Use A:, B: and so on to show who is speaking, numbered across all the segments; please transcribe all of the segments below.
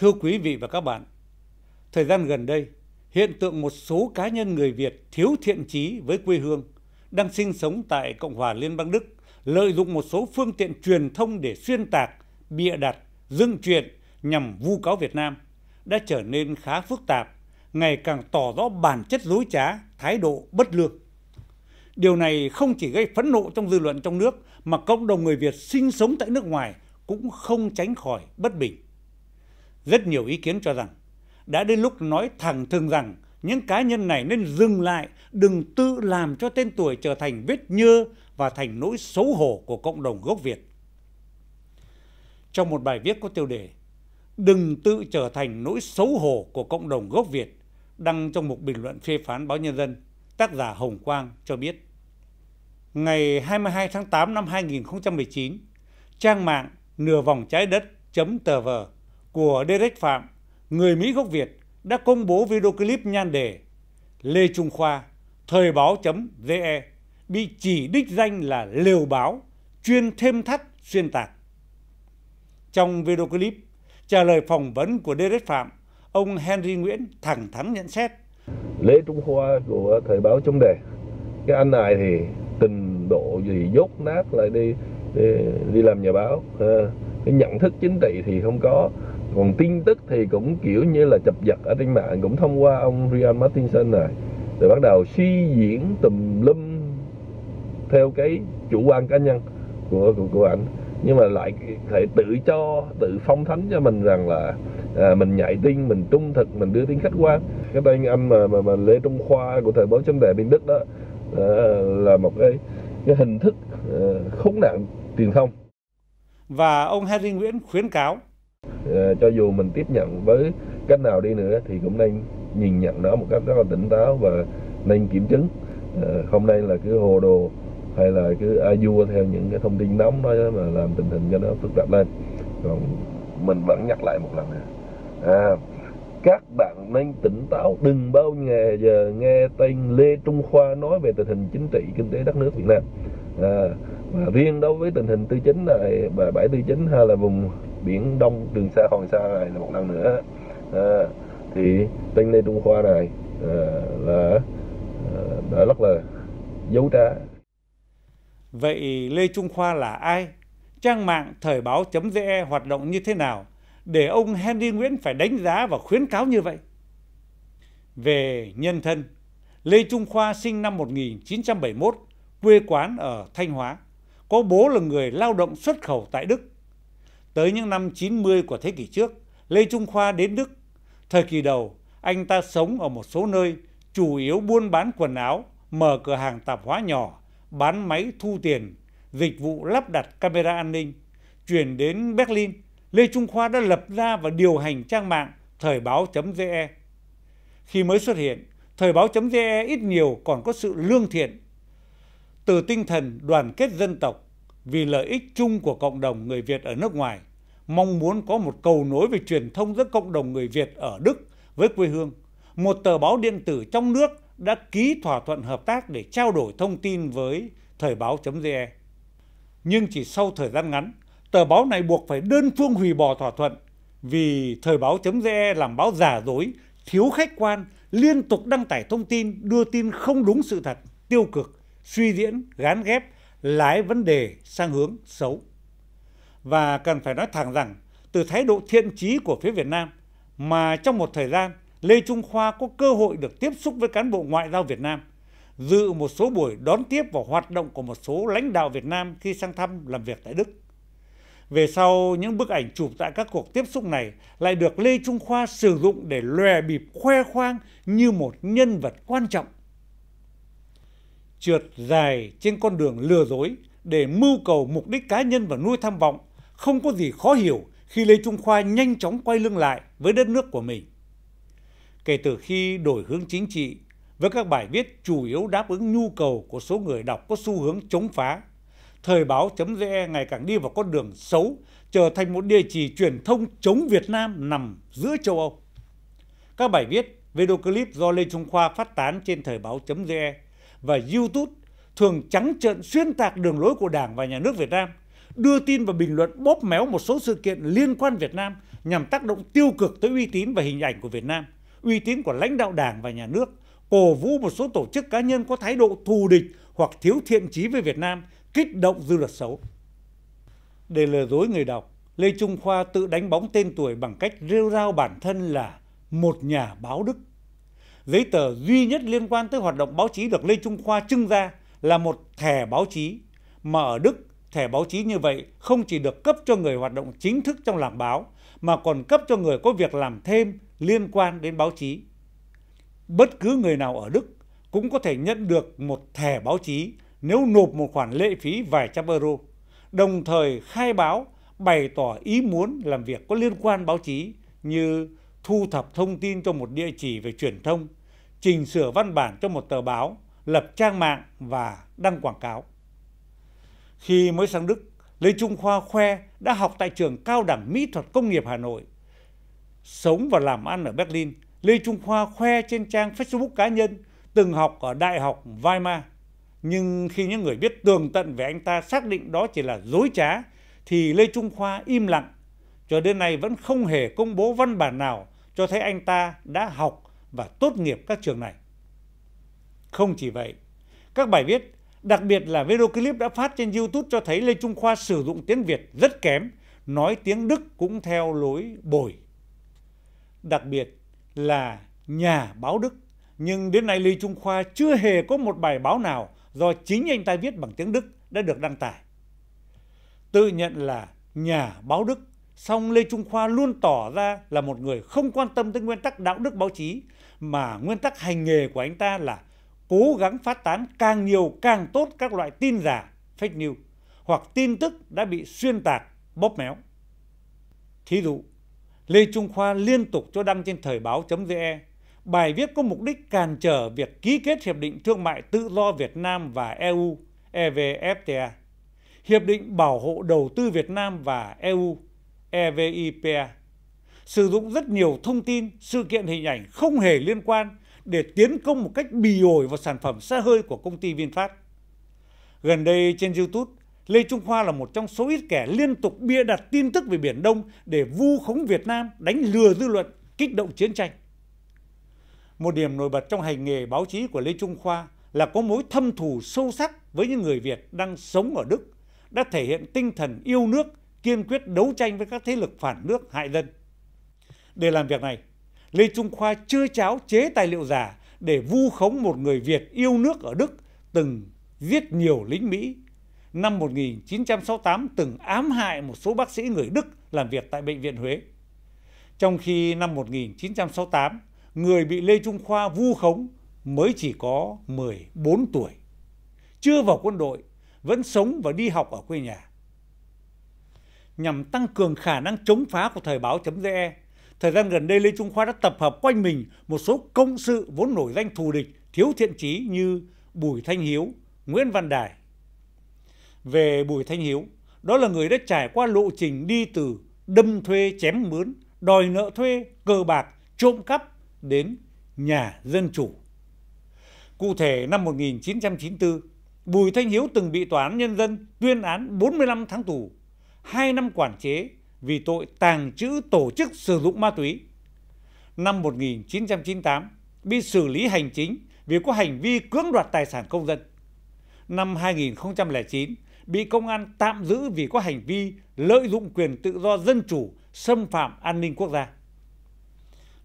A: thưa quý vị và các bạn thời gian gần đây hiện tượng một số cá nhân người việt thiếu thiện trí với quê hương đang sinh sống tại cộng hòa liên bang đức lợi dụng một số phương tiện truyền thông để xuyên tạc bịa đặt dưng chuyện nhằm vu cáo việt nam đã trở nên khá phức tạp ngày càng tỏ rõ bản chất dối trá thái độ bất lương điều này không chỉ gây phẫn nộ trong dư luận trong nước mà cộng đồng người việt sinh sống tại nước ngoài cũng không tránh khỏi bất bình rất nhiều ý kiến cho rằng đã đến lúc nói thẳng thừng rằng những cá nhân này nên dừng lại đừng tự làm cho tên tuổi trở thành vết nhơ và thành nỗi xấu hổ của cộng đồng gốc việt trong một bài viết có tiêu đề đừng tự trở thành nỗi xấu hổ của cộng đồng gốc việt đăng trong một bình luận phê phán báo nhân dân tác giả hồng quang cho biết ngày 22 tháng 8 năm 2019 trang mạng nửa vòng trái đất chấm tờ vờ của derek phạm người mỹ gốc việt đã công bố video clip nhan đề lê trung khoa thời báo ge bị chỉ đích danh là liều báo chuyên thêm thắt xuyên tạc trong video clip trả lời phỏng vấn của derek phạm ông henry nguyễn thẳng thắn nhận xét
B: lê trung khoa của thời báo chống đề cái anh này thì trình độ gì dốt nát lại đi đi, đi làm nhà báo à, cái nhận thức chính trị thì không có còn tin tức thì cũng kiểu như là chập giật ở trên mạng cũng thông qua ông Ryan Martinson này để bắt đầu suy diễn tùm lum theo cái chủ quan cá nhân của của, của ảnh nhưng mà lại thể tự cho tự phong thánh cho mình rằng là à, mình nhạy tin mình trung thực mình đưa tin khách quan cái tên anh mà mà, mà lê trung khoa của thời báo chấm đề bên đức đó à, là một cái cái hình thức à, khốn nạn truyền thông
A: và ông Henry Nguyễn khuyến cáo
B: Ờ, cho dù mình tiếp nhận với cách nào đi nữa thì cũng nên nhìn nhận nó một cách rất là tỉnh táo và nên kiểm chứng không ờ, nên là cứ hồ đồ hay là cứ a vua theo những cái thông tin nóng đó mà làm tình hình cho nó phức tạp lên còn mình vẫn nhắc lại một lần nữa à, các bạn nên tỉnh táo đừng bao giờ nghe tên Lê Trung Khoa nói về tình hình chính trị kinh tế đất nước Việt Nam à, mà riêng đối với tình hình tư chính này và bãi tư chính hay là vùng biển đông trường sa hoàng sa này là một lần nữa à, thì tên lê trung khoa này à, là à, đã rất là dấu trá
A: vậy lê trung khoa là ai trang mạng thời báo ge hoạt động như thế nào để ông henry nguyễn phải đánh giá và khuyến cáo như vậy về nhân thân lê trung khoa sinh năm 1971 quê quán ở thanh hóa có bố là người lao động xuất khẩu tại đức tới những năm chín mươi của thế kỷ trước lê trung khoa đến đức thời kỳ đầu anh ta sống ở một số nơi chủ yếu buôn bán quần áo mở cửa hàng tạp hóa nhỏ bán máy thu tiền dịch vụ lắp đặt camera an ninh chuyển đến berlin lê trung khoa đã lập ra và điều hành trang mạng thời báo ge khi mới xuất hiện thời báo ge ít nhiều còn có sự lương thiện từ tinh thần đoàn kết dân tộc vì lợi ích chung của cộng đồng người việt ở nước ngoài mong muốn có một cầu nối về truyền thông giữa cộng đồng người việt ở đức với quê hương một tờ báo điện tử trong nước đã ký thỏa thuận hợp tác để trao đổi thông tin với thời báo ge nhưng chỉ sau thời gian ngắn tờ báo này buộc phải đơn phương hủy bỏ thỏa thuận vì thời báo ge làm báo giả dối thiếu khách quan liên tục đăng tải thông tin đưa tin không đúng sự thật tiêu cực suy diễn gán ghép lái vấn đề sang hướng xấu và cần phải nói thẳng rằng từ thái độ thiện trí của phía việt nam mà trong một thời gian lê trung khoa có cơ hội được tiếp xúc với cán bộ ngoại giao việt nam dự một số buổi đón tiếp và hoạt động của một số lãnh đạo việt nam khi sang thăm làm việc tại đức về sau những bức ảnh chụp tại các cuộc tiếp xúc này lại được lê trung khoa sử dụng để lòe bịp khoe khoang như một nhân vật quan trọng trượt dài trên con đường lừa dối để mưu cầu mục đích cá nhân và nuôi tham vọng không có gì khó hiểu khi lê trung khoa nhanh chóng quay lưng lại với đất nước của mình kể từ khi đổi hướng chính trị với các bài viết chủ yếu đáp ứng nhu cầu của số người đọc có xu hướng chống phá thời báo ge ngày càng đi vào con đường xấu trở thành một địa chỉ truyền thông chống việt nam nằm giữa châu âu các bài viết video clip do lê trung khoa phát tán trên thời báo ge và youtube thường trắng trợn xuyên tạc đường lối của đảng và nhà nước việt nam đưa tin và bình luận bóp méo một số sự kiện liên quan việt nam nhằm tác động tiêu cực tới uy tín và hình ảnh của việt nam uy tín của lãnh đạo đảng và nhà nước cổ vũ một số tổ chức cá nhân có thái độ thù địch hoặc thiếu thiện trí với việt nam kích động dư luận xấu để lừa dối người đọc lê trung khoa tự đánh bóng tên tuổi bằng cách rêu rao bản thân là một nhà báo đức giấy tờ duy nhất liên quan tới hoạt động báo chí được lê trung khoa trưng ra là một thẻ báo chí mà ở đức thẻ báo chí như vậy không chỉ được cấp cho người hoạt động chính thức trong làm báo mà còn cấp cho người có việc làm thêm liên quan đến báo chí bất cứ người nào ở đức cũng có thể nhận được một thẻ báo chí nếu nộp một khoản lệ phí vài trăm euro đồng thời khai báo bày tỏ ý muốn làm việc có liên quan báo chí như thu thập thông tin cho một địa chỉ về truyền thông chỉnh sửa văn bản cho một tờ báo lập trang mạng và đăng quảng cáo khi mới sang đức lê trung khoa khoe đã học tại trường cao đẳng mỹ thuật công nghiệp hà nội sống và làm ăn ở berlin lê trung khoa khoe trên trang facebook cá nhân từng học ở đại học weimar nhưng khi những người biết tường tận về anh ta xác định đó chỉ là dối trá thì lê trung khoa im lặng cho đến nay vẫn không hề công bố văn bản nào cho thấy anh ta đã học và tốt nghiệp các trường này không chỉ vậy các bài viết đặc biệt là video clip đã phát trên youtube cho thấy lê trung khoa sử dụng tiếng việt rất kém nói tiếng đức cũng theo lối bồi đặc biệt là nhà báo đức nhưng đến nay lê trung khoa chưa hề có một bài báo nào do chính anh ta viết bằng tiếng đức đã được đăng tải tự nhận là nhà báo đức song lê trung khoa luôn tỏ ra là một người không quan tâm tới nguyên tắc đạo đức báo chí mà nguyên tắc hành nghề của anh ta là cố gắng phát tán càng nhiều càng tốt các loại tin giả fake news hoặc tin tức đã bị xuyên tạc bóp méo thí dụ lê trung khoa liên tục cho đăng trên thời báo ge bài viết có mục đích cản trở việc ký kết hiệp định thương mại tự do việt nam và eu evfta hiệp định bảo hộ đầu tư việt nam và eu evipa sử dụng rất nhiều thông tin sự kiện hình ảnh không hề liên quan để tiến công một cách bì ổi vào sản phẩm xe hơi của công ty VinFast. Gần đây trên YouTube, Lê Trung Khoa là một trong số ít kẻ liên tục bịa đặt tin tức về Biển Đông để vu khống Việt Nam, đánh lừa dư luận, kích động chiến tranh. Một điểm nổi bật trong hành nghề báo chí của Lê Trung Khoa là có mối thâm thù sâu sắc với những người Việt đang sống ở Đức, đã thể hiện tinh thần yêu nước, kiên quyết đấu tranh với các thế lực phản nước hại dân để làm việc này lê trung khoa chưa cháo chế tài liệu giả để vu khống một người việt yêu nước ở đức từng giết nhiều lính mỹ năm 1968 từng ám hại một số bác sĩ người Đức làm việc tại Bệnh viện Huế. Trong khi năm 1968, người bị Lê Trung Khoa vu khống mới chỉ có 14 tuổi. Chưa vào quân đội, vẫn sống và đi học ở quê nhà nhằm tăng cường khả năng chống phá của thời báo ge thời gian gần đây lê trung khoa đã tập hợp quanh mình một số công sự vốn nổi danh thù địch thiếu thiện trí như bùi thanh hiếu nguyễn văn đài về bùi thanh hiếu đó là người đã trải qua lộ trình đi từ đâm thuê chém mướn đòi nợ thuê cờ bạc trộm cắp đến nhà dân chủ cụ thể năm 1994 Bùi Thanh Hiếu từng bị tòa án nhân dân tuyên án 45 tháng tù hai năm quản chế vì tội tàng trữ tổ chức sử dụng ma túy. Năm 1998, bị xử lý hành chính vì có hành vi cưỡng đoạt tài sản công dân. Năm 2009, bị công an tạm giữ vì có hành vi lợi dụng quyền tự do dân chủ xâm phạm an ninh quốc gia.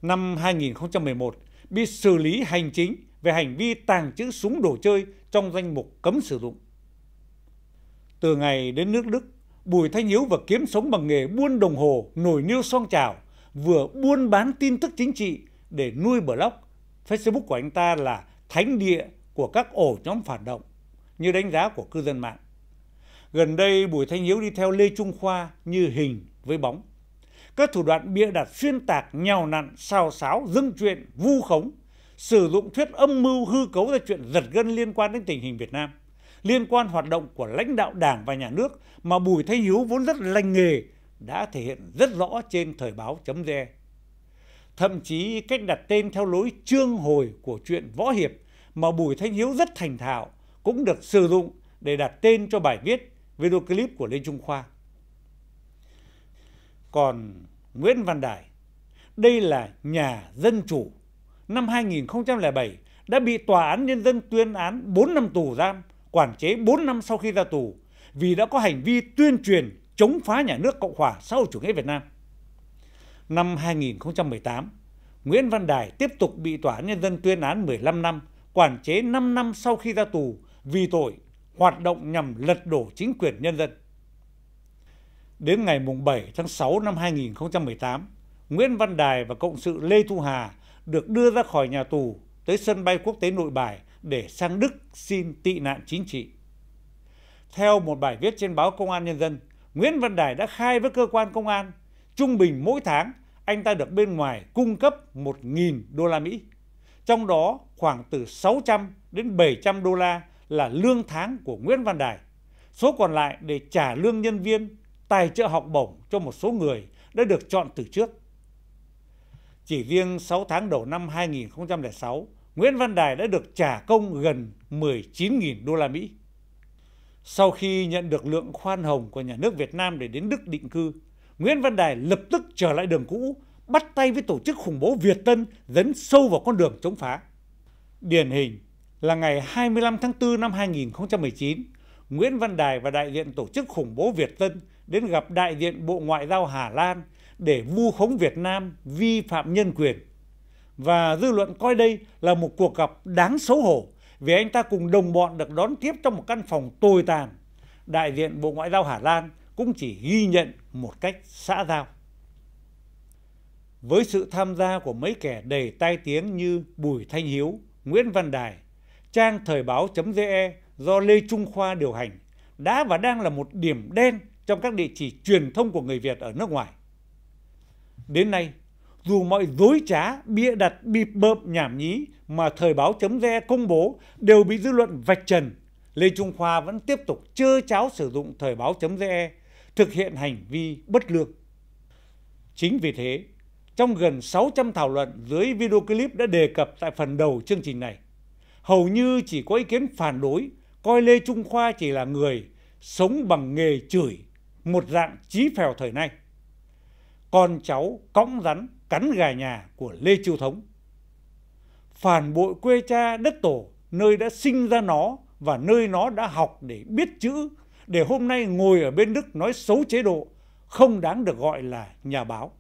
A: Năm 2011, bị xử lý hành chính về hành vi tàng trữ súng đồ chơi trong danh mục cấm sử dụng. Từ ngày đến nước Đức, bùi thanh hiếu vừa kiếm sống bằng nghề buôn đồng hồ nổi niêu song trào vừa buôn bán tin tức chính trị để nuôi blog facebook của anh ta là thánh địa của các ổ nhóm phản động như đánh giá của cư dân mạng gần đây bùi thanh hiếu đi theo lê trung khoa như hình với bóng các thủ đoạn bịa đặt xuyên tạc nhào nặn xào xáo dưng chuyện vu khống sử dụng thuyết âm mưu hư cấu ra chuyện giật gân liên quan đến tình hình việt nam liên quan hoạt động của lãnh đạo đảng và nhà nước mà bùi thanh hiếu vốn rất lành nghề đã thể hiện rất rõ trên thời báo chấm ge thậm chí cách đặt tên theo lối chương hồi của truyện võ hiệp mà bùi thanh hiếu rất thành thạo cũng được sử dụng để đặt tên cho bài viết video clip của lê trung khoa còn nguyễn văn đài đây là nhà dân chủ năm 2007 đã bị tòa án nhân dân tuyên án 4 năm tù giam quản chế bốn năm sau khi ra tù vì đã có hành vi tuyên truyền chống phá nhà nước Cộng hòa xã hội chủ nghĩa Việt Nam. Năm 2018, Nguyễn Văn Đài tiếp tục bị Tòa án Nhân dân tuyên án 15 năm, quản chế 5 năm sau khi ra tù vì tội hoạt động nhằm lật đổ chính quyền nhân dân. Đến ngày 7 tháng 6 năm 2018, Nguyễn Văn Đài và Cộng sự Lê Thu Hà được đưa ra khỏi nhà tù tới sân bay quốc tế nội bài để sang đức xin tị nạn chính trị theo một bài viết trên báo công an nhân dân nguyễn văn đài đã khai với cơ quan công an trung bình mỗi tháng anh ta được bên ngoài cung cấp 1.000 đô la Mỹ. Trong đó khoảng từ 600 đến 700 đô la là lương tháng của Nguyễn Văn Đài. Số còn lại để trả lương nhân viên, tài trợ học bổng cho một số người đã được chọn từ trước. Chỉ riêng 6 tháng đầu năm 2006, nguyễn văn đài đã được trả công gần 19.000 đô la Mỹ sau khi nhận được lượng khoan hồng của nhà nước việt nam để đến đức định cư nguyễn văn đài lập tức trở lại đường cũ bắt tay với tổ chức khủng bố việt tân dấn sâu vào con đường chống phá điển hình là ngày 25 tháng 4 năm 2019, Nguyễn Văn Đài và đại diện tổ chức khủng bố Việt Tân đến gặp đại diện Bộ Ngoại giao Hà Lan để vu khống Việt Nam vi phạm nhân quyền và dư luận coi đây là một cuộc gặp đáng xấu hổ vì anh ta cùng đồng bọn được đón tiếp trong một căn phòng tồi tàn đại diện bộ ngoại giao hà lan cũng chỉ ghi nhận một cách xã giao với sự tham gia của mấy kẻ đầy tai tiếng như bùi thanh hiếu nguyễn văn đài trang thời báo ge do lê trung khoa điều hành đã và đang là một điểm đen trong các địa chỉ truyền thông của người việt ở nước ngoài đến nay dù mọi dối trá bịa đặt bịp bợm nhảm nhí mà thời báo chấm re công bố đều bị dư luận vạch trần lê trung khoa vẫn tiếp tục chơ cháo sử dụng thời báo chấm re thực hiện hành vi bất lương chính vì thế trong gần 600 thảo luận dưới video clip đã đề cập tại phần đầu chương trình này hầu như chỉ có ý kiến phản đối coi lê trung khoa chỉ là người sống bằng nghề chửi một dạng chí phèo thời nay con cháu cõng rắn cắn gà nhà của lê chiêu thống phản bội quê cha đất tổ nơi đã sinh ra nó và nơi nó đã học để biết chữ để hôm nay ngồi ở bên đức nói xấu chế độ không đáng được gọi là nhà báo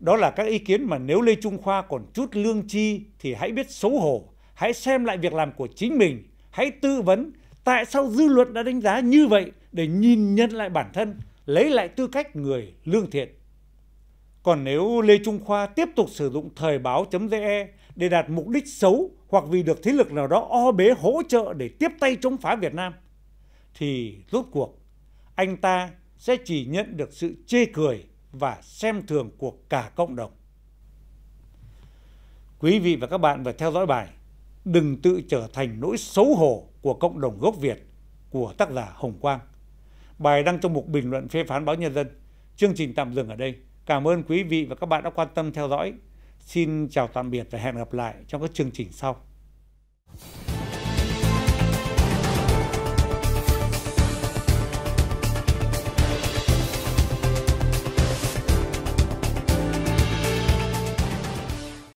A: đó là các ý kiến mà nếu lê trung khoa còn chút lương chi thì hãy biết xấu hổ hãy xem lại việc làm của chính mình hãy tư vấn tại sao dư luận đã đánh giá như vậy để nhìn nhận lại bản thân lấy lại tư cách người lương thiện còn nếu lê trung khoa tiếp tục sử dụng thời báo ge để đạt mục đích xấu hoặc vì được thế lực nào đó o bế hỗ trợ để tiếp tay chống phá việt nam thì rốt cuộc anh ta sẽ chỉ nhận được sự chê cười và xem thường của cả cộng đồng quý vị và các bạn vừa theo dõi bài đừng tự trở thành nỗi xấu hổ của cộng đồng gốc việt của tác giả hồng quang bài đăng trong mục bình luận phê phán báo nhân dân chương trình tạm dừng ở đây cảm ơn quý vị và các bạn đã quan tâm theo dõi xin chào tạm biệt và hẹn gặp lại trong các chương trình sau